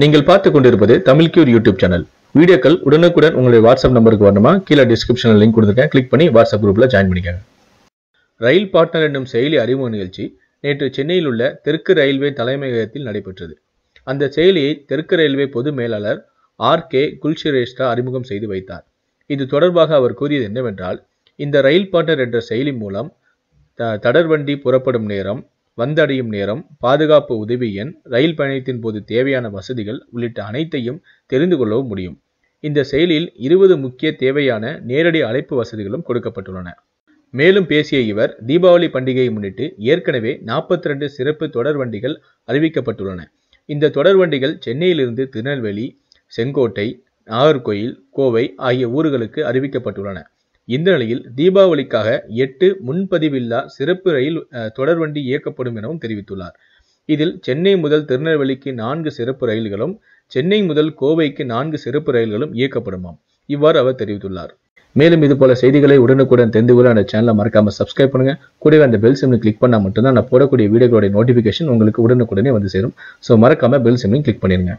நீங்கள் பார்த்து கொண்டிருப்பது தமிழ் கியூர் யூடியூப் சேனல் வீடியோக்கள் உடனுக்குடன் உங்களுடைய வாட்ஸ்அப் நம்பருக்கு வரணுமா கீழே டிஸ்கிரிப்ஷனில் லிங்க் கொடுத்துருக்கேன் கிளிக் பண்ணி வாட்ஸ்அப் குரூப்பில் ஜாயின் பண்ணிக்கோங்க ரயில் பார்ட்னர் என்னும் செயலி அறிமுக நிகழ்ச்சி நேற்று சென்னையில் உள்ள தெற்கு ரயில்வே தலைமையகத்தில் நடைபெற்றது அந்த செயலியை தெற்கு ரயில்வே பொது மேலாளர் ஆர் கே குல்ஷிரேஷ்டா அறிமுகம் செய்து வைத்தார் இது தொடர்பாக அவர் கூறியது என்னவென்றால் இந்த ரயில் பார்ட்னர் என்ற செயலி மூலம் தடர்வண்டி புறப்படும் நேரம் வந்தடையும் நேரம் பாதுகாப்பு உதவி எண் ரயில் பயணத்தின் போது தேவையான வசதிகள் உள்ளிட்ட அனைத்தையும் தெரிந்து கொள்ளவும் முடியும் இந்த செயலில் இருபது முக்கிய தேவையான நேரடி அழைப்பு வசதிகளும் கொடுக்கப்பட்டுள்ளன மேலும் பேசிய இவர் தீபாவளி பண்டிகையை முன்னிட்டு ஏற்கனவே நாற்பத்தி ரெண்டு சிறப்பு தொடர் வண்டிகள் அறிவிக்கப்பட்டுள்ளன இந்த தொடர் வண்டிகள் சென்னையிலிருந்து திருநெல்வேலி செங்கோட்டை நாகர்கோயில் கோவை ஆகிய ஊர்களுக்கு அறிவிக்கப்பட்டுள்ளன இந்த நிலையில் தீபாவளிக்காக எட்டு முன்பதிவில்லா சிறப்பு ரயில் தொடர் வண்டி இயக்கப்படும் எனவும் தெரிவித்துள்ளார் இதில் சென்னை முதல் திருநெல்வேலிக்கு நான்கு சிறப்பு ரயில்களும் சென்னை முதல் கோவைக்கு நான்கு சிறப்பு ரயில்களும் இயக்கப்படுமாம் இவ்வாறு அவர் தெரிவித்துள்ளார் மேலும் இது போல செய்திகளை உடனுக்குடன் தெரிந்து கொள்ள அந்த சேனலை மறக்காம சப்ஸ்கிரைப் பண்ணுங்க கூடவே அந்த பெல் சிம்னு கிளிக் பண்ணால் மட்டும்தான் நான் போடக்கூடிய வீடியோக்களுடைய நோட்டிஃபிகேஷன் உங்களுக்கு உடனுக்குடனே வந்து சேரும் ஸோ மறக்காம பெல் சிம்னு கிளிக் பண்ணிருங்க